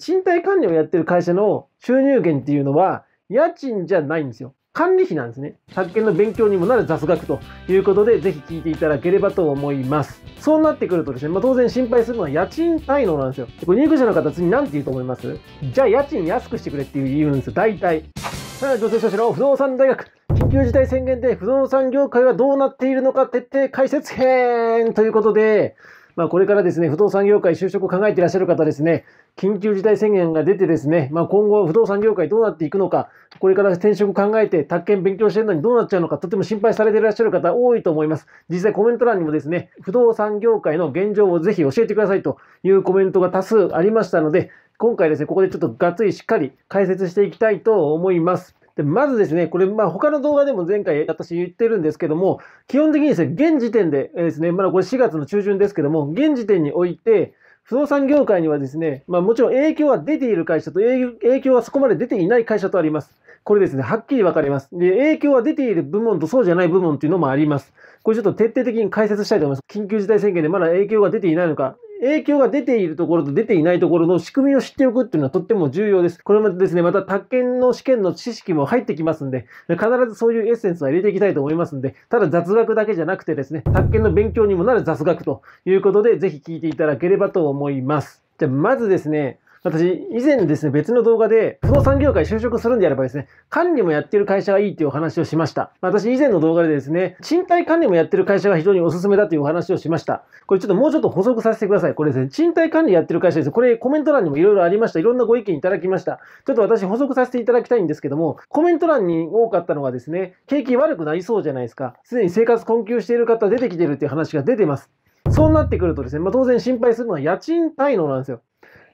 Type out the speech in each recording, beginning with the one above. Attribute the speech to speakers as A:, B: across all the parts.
A: 賃貸管理をやってる会社の収入源っていうのは、家賃じゃないんですよ。管理費なんですね。宅建の勉強にもなる雑学ということで、ぜひ聞いていただければと思います。そうなってくるとですね、まあ、当然心配するのは家賃滞納なんですよ。これ入居者の方、次何て言うと思いますじゃあ家賃安くしてくれって言うんですよ、大体。さあ、女性社長の不動産大学。緊急事態宣言で不動産業界はどうなっているのか徹底解説編ということで、まあ、これからですね、不動産業界就職を考えていらっしゃる方ですね、緊急事態宣言が出てですね、まあ、今後不動産業界どうなっていくのか、これから転職考えて、宅建勉強してるのにどうなっちゃうのか、とても心配されていらっしゃる方多いと思います。実際コメント欄にもですね、不動産業界の現状をぜひ教えてくださいというコメントが多数ありましたので、今回ですね、ここでちょっとがっつりしっかり解説していきたいと思います。でまずですね、これ、まあ、他の動画でも前回私言ってるんですけども、基本的にですね、現時点で、えー、ですね、まだこれ4月の中旬ですけども、現時点において、不動産業界にはですね、まあ、もちろん影響は出ている会社と影響はそこまで出ていない会社とあります。これですね、はっきり分かります。で、影響は出ている部門とそうじゃない部門っていうのもあります。これちょっと徹底的に解説したいと思います。緊急事態宣言でまだ影響が出ていないのか、影響が出ているところと出ていないところの仕組みを知っておくっていうのはとっても重要です。これもですね、また、宅建の試験の知識も入ってきますんで、必ずそういうエッセンスは入れていきたいと思いますんで、ただ雑学だけじゃなくてですね、宅建の勉強にもなる雑学ということで、ぜひ聞いていただければと思います。じゃあ、まずですね、私、以前ですね、別の動画で、不動産業界就職するんであればですね、管理もやってる会社がいいっていうお話をしました。私、以前の動画でですね、賃貸管理もやってる会社が非常におすすめだというお話をしました。これちょっともうちょっと補足させてください。これですね、賃貸管理やってる会社です。これコメント欄にもいろいろありました。いろんなご意見いただきました。ちょっと私補足させていただきたいんですけども、コメント欄に多かったのがですね、景気悪くなりそうじゃないですか。すでに生活困窮している方出てきてるっていう話が出てます。そうなってくるとですね、まあ、当然心配するのは家賃滞納なんですよ。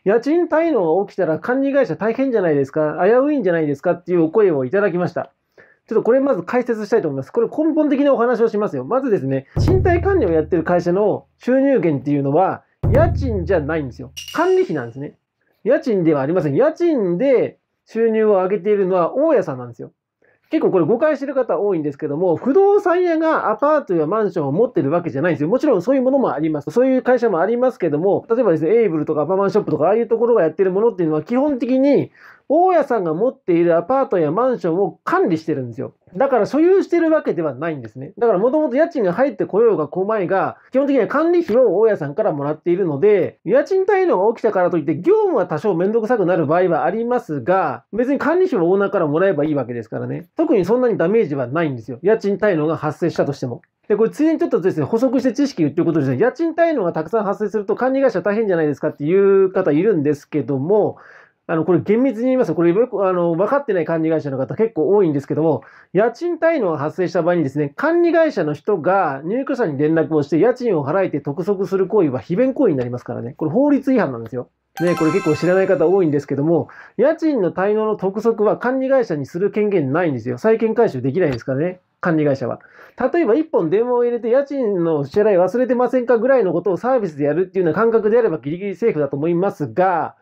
A: 家賃滞納が起きたら管理会社大変じゃないですか、危ういんじゃないですかっていうお声をいただきました。ちょっとこれまず解説したいと思います。これ根本的なお話をしますよ。まずですね、賃貸管理をやってる会社の収入源っていうのは、家賃じゃないんですよ。管理費なんですね。家賃ではありません。家賃で収入を上げているのは大家さんなんですよ。結構これ誤解してる方多いんですけども、不動産屋がアパートやマンションを持ってるわけじゃないんですよ。もちろんそういうものもあります。そういう会社もありますけども、例えばですね、エイブルとかアパマンショップとか、ああいうところがやってるものっていうのは基本的に、大家さんが持っているアパートやマンションを管理してるんですよ。だから所有してるわけではないんですね。だからもともと家賃が入ってこようが来まいが、基本的には管理費を大家さんからもらっているので、家賃滞納が起きたからといって業務は多少面倒くさくなる場合はありますが、別に管理費もオーナーからもらえばいいわけですからね。特にそんなにダメージはないんですよ。家賃滞納が発生したとしても。で、これ、ついでにちょっとですね、補足して知識言ってることですね、家賃滞納がたくさん発生すると管理会社大変じゃないですかっていう方いるんですけども、あの、これ厳密に言いますと、これあの、分かってない管理会社の方結構多いんですけども、家賃滞納が発生した場合にですね、管理会社の人が入居者に連絡をして、家賃を払えて督促する行為は非弁行為になりますからね。これ法律違反なんですよ。ね、これ結構知らない方多いんですけども、家賃の滞納の督促は管理会社にする権限ないんですよ。債権回収できないですからね。管理会社は。例えば一本電話を入れて家賃の支払い忘れてませんかぐらいのことをサービスでやるっていうような感覚であればギリギリセーフだと思いますが、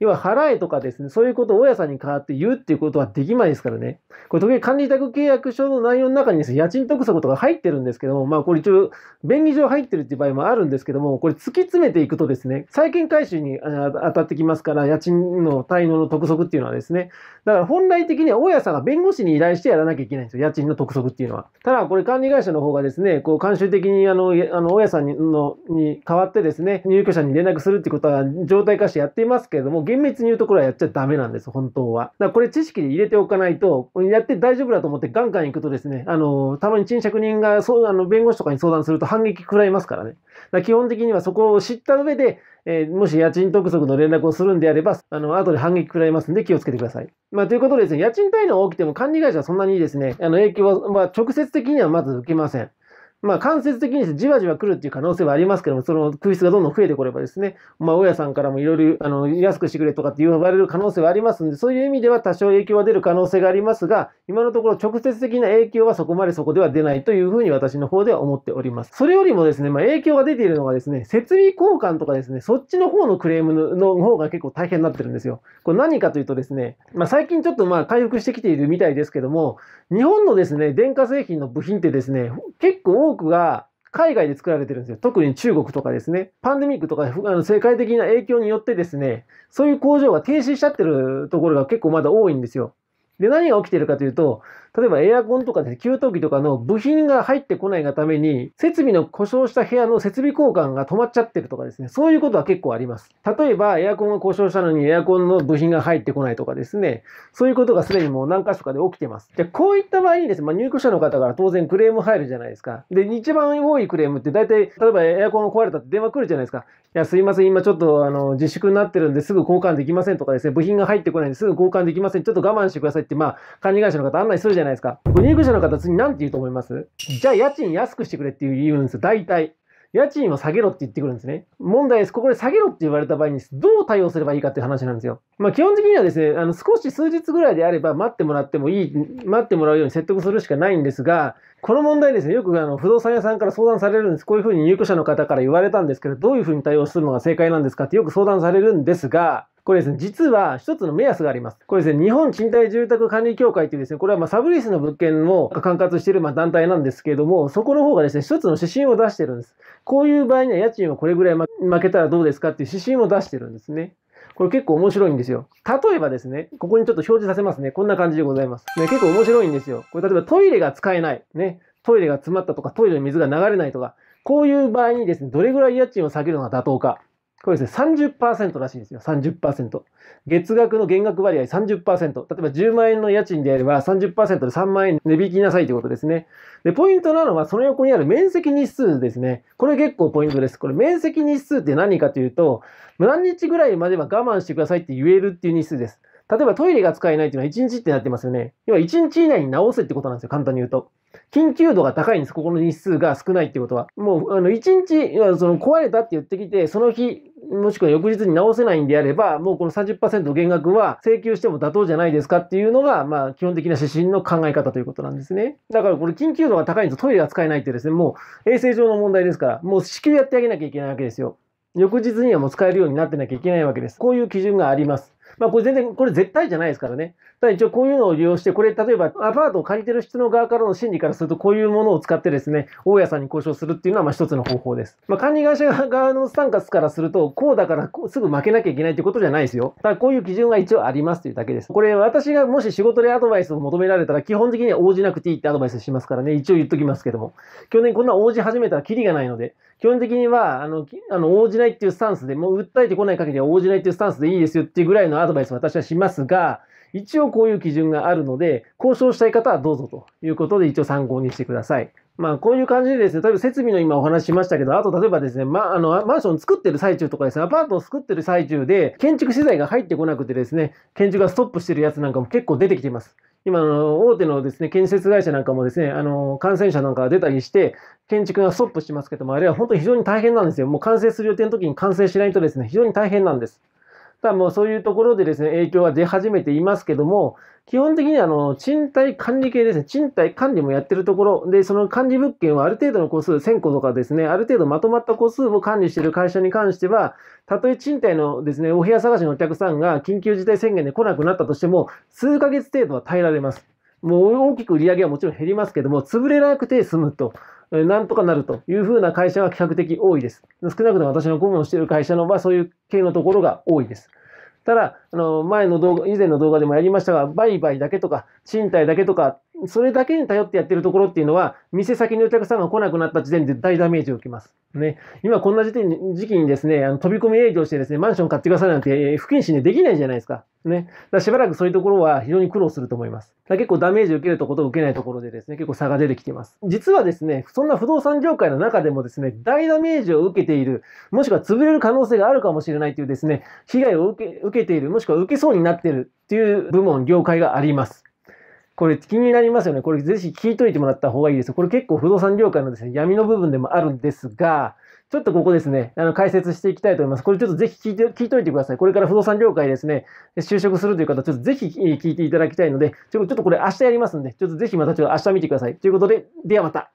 A: 要は払えとかですね、そういうことを大家さんに代わって言うっていうことはできないですからね。これ、時計管理委託契約書の内容の中にですね、家賃督促とか入ってるんですけども、まあこれ一応、便宜上入ってるっていう場合もあるんですけども、これ突き詰めていくとですね、債権回収に当たってきますから、家賃の滞納の督促っていうのはですね、だから本来的には大家さんが弁護士に依頼してやらなきゃいけないんですよ、家賃の督促っていうのは。ただ、これ管理会社の方がですね、こう、慣習的にあの、あの大家さんにのに代わってですね、入居者に連絡するってことは状態化してやっていますけれども、厳密に言うところはやっちゃダメなんです、本当は。だからこれ知識で入れておかないと、やって大丈夫だと思ってガンガン行くとですね、あの、たまに賃借人が、そう、あの、弁護士とかに相談すると反撃食らいますからね。だ基本的にはそこを知った上で、えー、もし家賃督促の連絡をするんであれば、あの、後で反撃食らいますんで気をつけてください。まあ、ということでですね、家賃滞納が起きても管理会社はそんなにですね、あの、影響は、まあ、直接的にはまず受けません。まあ、間接的にじわじわ来るっていう可能性はありますけども、その空室がどんどん増えてこればですね、まあ、大家さんからもいろいろ、あの、安くしてくれとかって言われる可能性はありますんで、そういう意味では多少影響は出る可能性がありますが、今のところ直接的な影響はそこまでそこでは出ないというふうに私の方では思っております。それよりもですね、まあ、影響が出ているのがですね、設備交換とかですね、そっちの方のクレームの方が結構大変になってるんですよ。これ何かというとですね、まあ、最近ちょっとまあ、回復してきているみたいですけども、日本のですね、電化製品の部品ってですね、結構多くが海外で作られてるんですよ。特に中国とかですね。パンデミックとかあの世界的な影響によってですね、そういう工場が停止しちゃってるところが結構まだ多いんですよ。で、何が起きてるかというと、例えばエアコンとかですね、給湯器とかの部品が入ってこないがために、設備の故障した部屋の設備交換が止まっちゃってるとかですね、そういうことは結構あります。例えば、エアコンが故障したのにエアコンの部品が入ってこないとかですね、そういうことがすでにもう何箇所かで起きてます。じゃこういった場合にですね、まあ、入居者の方から当然クレーム入るじゃないですか。で、一番多いクレームって大体、例えばエアコンが壊れたって電話来るじゃないですか。いや、すいません、今ちょっとあの自粛になってるんですぐ交換できませんとかですね、部品が入ってこないんですぐ交換できません、ちょっと我慢してくださいって、まあ、管理会社の方案内するじゃないですか。ないですか。不入居者の方、次何て言うと思いますじゃあ家賃安くしてくれって言うんですよ、大体。家賃を下げろって言ってくるんですね。問題です。ここで下げろって言われた場合に、どう対応すればいいかっていう話なんですよ。まあ、基本的にはですね、あの、少し数日ぐらいであれば待ってもらってもいい、待ってもらうように説得するしかないんですが、この問題ですね、よくあの、不動産屋さんから相談されるんです。こういうふうに入居者の方から言われたんですけど、どういうふうに対応するのが正解なんですかってよく相談されるんですが、これですね、実は一つの目安があります。これですね、日本賃貸住宅管理協会っていうですね、これはまサブリースの物件を管轄しているま団体なんですけれども、そこの方がですね、一つの指針を出してるんです。こういう場合には家賃をこれぐらい負けたらどうですかっていう指針を出してるんですね。これ結構面白いんですよ。例えばですね、ここにちょっと表示させますね。こんな感じでございます。ね、結構面白いんですよ。これ例えばトイレが使えない。ね、トイレが詰まったとか、トイレの水が流れないとか、こういう場合にですね、どれぐらい家賃を下げるのが妥当か。これですね、30%らしいんですよ。30%。月額の減額割合30%。例えば10万円の家賃であれば30%で3万円値引きなさいということですね。で、ポイントなのはその横にある面積日数ですね。これ結構ポイントです。これ面積日数って何かというと、何日ぐらいまでは我慢してくださいって言えるっていう日数です。例えばトイレが使えないっていうのは1日ってなってますよね。要は1日以内に直せってことなんですよ。簡単に言うと。緊急度が高いんです。ここの日数が少ないってことは。もう、あの、一日、その壊れたって言ってきて、その日、もしくは翌日に直せないんであれば、もうこの30%減額は請求しても妥当じゃないですかっていうのが、まあ、基本的な指針の考え方ということなんですね。だからこれ、緊急度が高いんですトイレが使えないってですね、もう衛生上の問題ですから、もう至急やってあげなきゃいけないわけですよ。翌日にはもう使えるようになってなきゃいけないわけです。こういう基準があります。まあ、これ全然、これ絶対じゃないですからね。ただ一応こういうのを利用して、これ例えばアパートを借りてる人の側からの心理からすると、こういうものを使ってですね、大家さんに交渉するっていうのはまあ一つの方法です。まあ、管理会社側のスタンカスからすると、こうだからすぐ負けなきゃいけないってことじゃないですよ。ただこういう基準が一応ありますというだけです。これ私がもし仕事でアドバイスを求められたら、基本的には応じなくていいってアドバイスしますからね、一応言っときますけども。去年こんな応じ始めたらキリがないので、基本的には、あの、あの応じないっていうスタンスで、もう訴えてこない限りは応じないっていうスタンスでいいですよっていうぐらいのアドバイスドバイス私はしますが、一応こういう基準があるので、交渉したい方はどうぞということで一応参考にしてください。まあ、こういう感じでですね、例えば設備の今お話ししましたけど、あと例えばですね、ま、あの、マンション作ってる最中とかですね、アパートを作ってる最中で、建築資材が入ってこなくてですね、建築がストップしてるやつなんかも結構出てきています。今の大手のですね、建設会社なんかもですね、あの、感染者なんかが出たりして、建築がストップしてますけども、あれは本当に非常に大変なんですよ。もう完成する予定の時に完成しないとですね、非常に大変なんです。ただもうそういうところでですね、影響が出始めていますけども、基本的にあの、賃貸管理系ですね、賃貸管理もやってるところで、その管理物件はある程度の個数、1000個とかですね、ある程度まとまった個数を管理している会社に関しては、たとえ賃貸のですね、お部屋探しのお客さんが緊急事態宣言で来なくなったとしても、数ヶ月程度は耐えられます。もう大きく売り上げはもちろん減りますけども、潰れなくて済むと。なんとかなるというふうな会社が比較的多いです。少なくとも私の顧問をしている会社の場はそういう系のところが多いです。ただ、あの前の動画、以前の動画でもやりましたが、売買だけとか、賃貸だけとか、それだけに頼ってやってるところっていうのは、店先にお客さんが来なくなった時点で大ダメージを受けます。ね、今こんな時期に時期にですね、あの飛び込み営業してですね、マンション買ってくださいなんて不謹慎でできないじゃないですか。ね。だしばらくそういうところは非常に苦労すると思います。だ結構ダメージを受けるところと受けないところでですね、結構差が出てきてます。実はですね、そんな不動産業界の中でもですね、大ダメージを受けている、もしくは潰れる可能性があるかもしれないというですね、被害を受け受けている、もしくは受けそうになっているっていう部門、業界があります。これ気になりますよね。これぜひ聞いといてもらった方がいいです。これ結構不動産業界のですね、闇の部分でもあるんですが、ちょっとここですね、あの解説していきたいと思います。これちょっとぜひ聞いて、聞いといてください。これから不動産業界ですね、就職するという方、ちょっとぜひ聞いていただきたいので、ちょっとこれ明日やりますんで、ちょっとぜひまたちょっと明日見てください。ということで、ではまた。